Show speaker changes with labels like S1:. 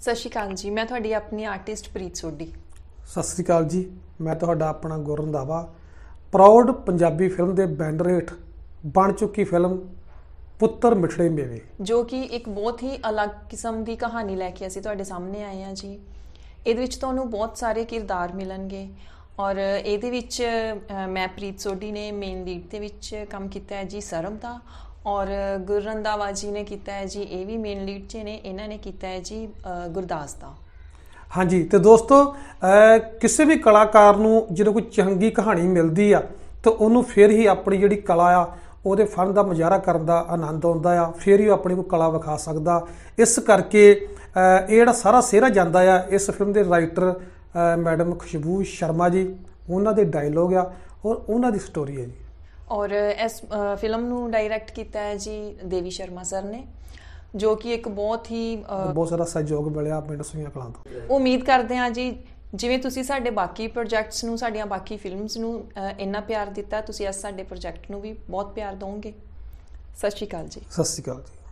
S1: ਸਤਿ ਸ਼੍ਰੀ ਅਕਾਲ ਜੀ ਮੈਂ ਤੁਹਾਡੀ ਆਪਣੀ ਆਰਟਿਸਟ ਪ੍ਰੀਤ ਸੋਢੀ
S2: ਸਤਿ ਸ਼੍ਰੀ ਅਕਾਲ ਜੀ ਮੈਂ ਤੁਹਾਡਾ ਆਪਣਾ ਗੁਰਰੰਧਾਵਾ ਪ੍ਰਾਊਡ ਪੰਜਾਬੀ ਫਿਲਮ ਦੇ ਬੈਨਰ ਹੇਠ ਬਣ ਚੁੱਕੀ ਫਿਲਮ ਪੁੱਤਰ ਮਿਠੜੇ ਮੇਵੇ
S1: ਜੋ ਕਿ ਇੱਕ ਬਹੁਤ ਹੀ ਅਲੱਗ ਕਿਸਮ ਦੀ ਕਹਾਣੀ ਲੈ ਕੇ ਅਸੀਂ ਤੁਹਾਡੇ ਸਾਹਮਣੇ ਆਏ ਹਾਂ ਜੀ ਇਹਦੇ ਵਿੱਚ ਤੁਹਾਨੂੰ ਬਹੁਤ ਸਾਰੇ ਕਿਰਦਾਰ ਮਿਲਣਗੇ ਔਰ ਇਹਦੇ ਵਿੱਚ ਮੈਂ ਪ੍ਰੀਤ ਸੋਢੀ ਨੇ ਮੇਨ ਲੀਡ ਦੇ ਵਿੱਚ ਕੰਮ ਕੀਤਾ ਹੈ ਜੀ ਸਰਮ ਦਾ ਔਰ ਗੁਰੂ ਰੰਦਾਵਾ ਜੀ ਨੇ ਕੀਤਾ ਹੈ ਜੀ ਇਹ ਵੀ ਮੇਨ ਲੀਡ 'ਚ ਨੇ ਇਹਨਾਂ ਨੇ ਕੀਤਾ ਹੈ ਜੀ ਗੁਰਦਾਸ ਦਾ
S2: ਹਾਂਜੀ ਤੇ ਦੋਸਤੋ ਕਿਸੇ ਵੀ ਕਲਾਕਾਰ ਨੂੰ ਜਦੋਂ ਕੋਈ ਚੰਗੀ ਕਹਾਣੀ ਮਿਲਦੀ ਆ ਤਾਂ ਉਹਨੂੰ ਫਿਰ ਹੀ ਆਪਣੀ ਜਿਹੜੀ ਕਲਾ ਆ ਉਹਦੇ ਫਨ ਦਾ ਮੁਜ਼ਾਹਰਾ ਕਰਨ ਦਾ ਆਨੰਦ ਆਉਂਦਾ ਆ ਫਿਰ ਹੀ ਉਹ ਆਪਣੀ ਕੋਈ ਕਲਾ ਵਿਖਾ ਸਕਦਾ ਇਸ ਕਰਕੇ ਇਹ ਜਿਹੜਾ ਸਾਰਾ ਸਿਹਰਾ ਜਾਂਦਾ ਆ ਇਸ ਫਿਲਮ ਦੇ ਰਾਈਟਰ ਮੈਡਮ ਖੁਸ਼ਬੂ ਸ਼ਰਮਾ ਜੀ ਉਹਨਾਂ ਦੇ ਡਾਇਲੋਗ ਆ ਔਰ ਉਹਨਾਂ ਦੀ ਸਟੋਰੀ ਹੈ ਜੀ
S1: ਔਰ ਇਸ ਫਿਲਮ ਨੂੰ ਡਾਇਰੈਕਟ ਕੀਤਾ ਹੈ ਜੀ ਦੇਵੀ ਸ਼ਰਮਾ ਸਰ ਨੇ ਜੋ ਕਿ ਇੱਕ ਬਹੁਤ ਹੀ ਬਹੁਤ
S2: ਸਾਰਾ ਸਹਿਯੋਗ ਮਿਲਿਆ ਪਿੰਡ ਸੁਈਆਂ ਕਲਾਂ ਤੋਂ
S1: ਉਮੀਦ ਕਰਦੇ ਹਾਂ ਜੀ ਜਿਵੇਂ ਤੁਸੀਂ ਸਾਡੇ ਬਾਕੀ ਪ੍ਰੋਜੈਕਟਸ ਨੂੰ ਸਾਡੀਆਂ ਬਾਕੀ ਫਿਲਮਸ ਨੂੰ ਇੰਨਾ ਪਿਆਰ ਦਿੱਤਾ ਤੁਸੀਂ ਅੱਜ ਸਾਡੇ ਪ੍ਰੋਜੈਕਟ ਨੂੰ ਵੀ ਬਹੁਤ ਪਿਆਰ ਦਿਓਗੇ ਸਤਿ ਸ਼੍ਰੀ ਅਕਾਲ ਜੀ ਸਤਿ
S2: ਸ਼੍ਰੀ ਅਕਾਲ ਜੀ